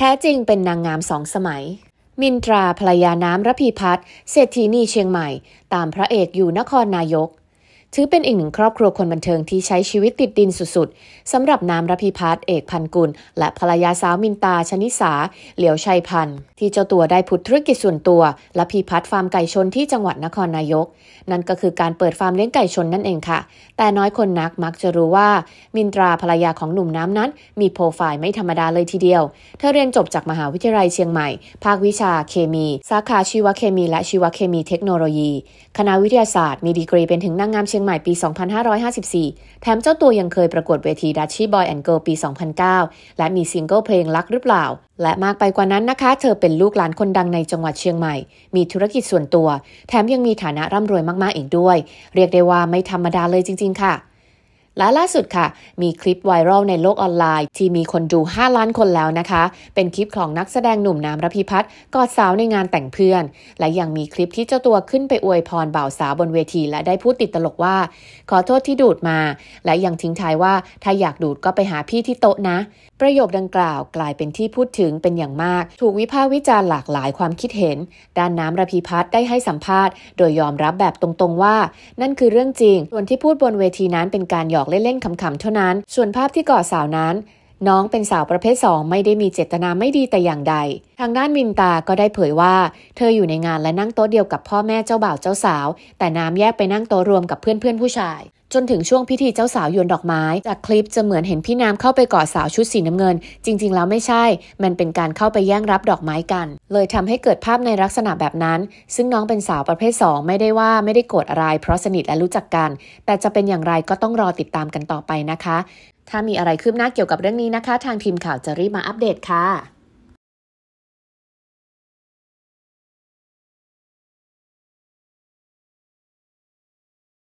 แท้จริงเป็นนางงามสองสมัย มินตราภรรยาน้ำรพีพัฒน์เศรษฐีนีเชียงใหม่ ตามพระเอกอยู่นครนายกถือเป็นอีกหนึ่งครอบครัวคนบันเทิงที่ใช้ชีวิตติดดินสุด ๆสำหรับน้ำรพีพัฒน์เอกพันกุล และภรรยาสาวมินตาชนิสาเหลียวชัยพันธ์ที่เจ้าตัวได้ผุดธุรกิจส่วนตัว และพีพัฒน์ฟาร์มไก่ชนที่จังหวัดนครนายก นั่นก็คือการเปิดฟาร์มเลี้ยงไก่ชนนั่นเองค่ะ แต่น้อยคนนักมักจะรู้ว่า มินตราภรรยาของหนุ่มน้ำนั้น มีโปรไฟล์ไม่ธรรมดาเลยทีเดียวเธอเรียนจบจากมหาวิทยาลัยเชียงใหม่ ภาควิชาเคมีสาขาชีวเคมี และชีวเคมีเทคโนโลยี คณะวิทยาศาสตร์มีดีกรีเป็นถึงนางงามเชชียงใหม่ปี 2554 แถมเจ้าตัวยังเคยประกวดเวทีดัชชี่บอยแอนด์เกิลปี 2009 และมีซิงเกิลเพลงรักหรือเปล่า และมากไปกว่านั้นนะคะ เธอเป็นลูกหลานคนดังในจังหวัดเชียงใหม่ มีธุรกิจส่วนตัว แถมยังมีฐานะร่ำรวยมากๆอีกด้วย เรียกได้ว่าไม่ธรรมดาเลยจริง ๆ ค่ะและล่าสุดค่ะมีคลิปไวรัลในโลกออนไลน์ ที่มีคนดู 5 ล้านคนแล้วนะคะ เป็นคลิปของนักแสดงหนุ่มน้ำรพิพัฒน์กอดสาวในงานแต่งเพื่อน และยังมีคลิปที่เจ้าตัวขึ้นไปอวยพรบ่าวสาวบนเวทีและได้พูดติดตลกว่าขอโทษที่ดูดมา และยังทิ้งท้ายว่าถ้าอยากดูดก็ไปหาพี่ที่โต๊ะนะ ประโยคดังกล่าวกลายเป็นที่พูดถึงเป็นอย่างมาก ถูกวิพากษ์วิจารณ์หลากหลายความคิดเห็นด้านน้ำรพิพัฒน์ได้ให้สัมภาษณ์โดยยอมรับแบบตรงๆว่า นั่นคือเรื่องจริงส่วนที่พูดบนเวทีนั้นเป็นการหยอกเล่นๆขำๆ เท่านั้น ส่วนภาพที่กอดสาวนั้น น้องเป็นสาวประเภท 2 ไม่ได้มีเจตนาไม่ดีแต่อย่างใด ทางด้านมินตาก็ได้เผยว่า เธออยู่ในงานและนั่งโต๊ะเดียวกับพ่อแม่เจ้าบ่าวเจ้าสาว แต่น้ำแยกไปนั่งโต๊ะรวมกับเพื่อนๆผู้ชายจนถึงช่วงพิธีเจ้าสาวโยนดอกไม้ จากคลิปจะเหมือนเห็นพี่น้ำเข้าไปกอดสาวชุดสีน้ำเงิน จริง ๆ แล้วไม่ใช่ มันเป็นการเข้าไปแย่งรับดอกไม้กัน เลยทำให้เกิดภาพในลักษณะแบบนั้น ซึ่งน้องเป็นสาวประเภท 2 ไม่ได้ว่าไม่ได้โกรธอะไรเพราะสนิทและรู้จักกัน แต่จะเป็นอย่างไรก็ต้องรอติดตามกันต่อไปนะคะ ถ้ามีอะไรคืบหน้าเกี่ยวกับเรื่องนี้นะคะ ทางทีมข่าวจะรีบมาอัปเดตค่ะ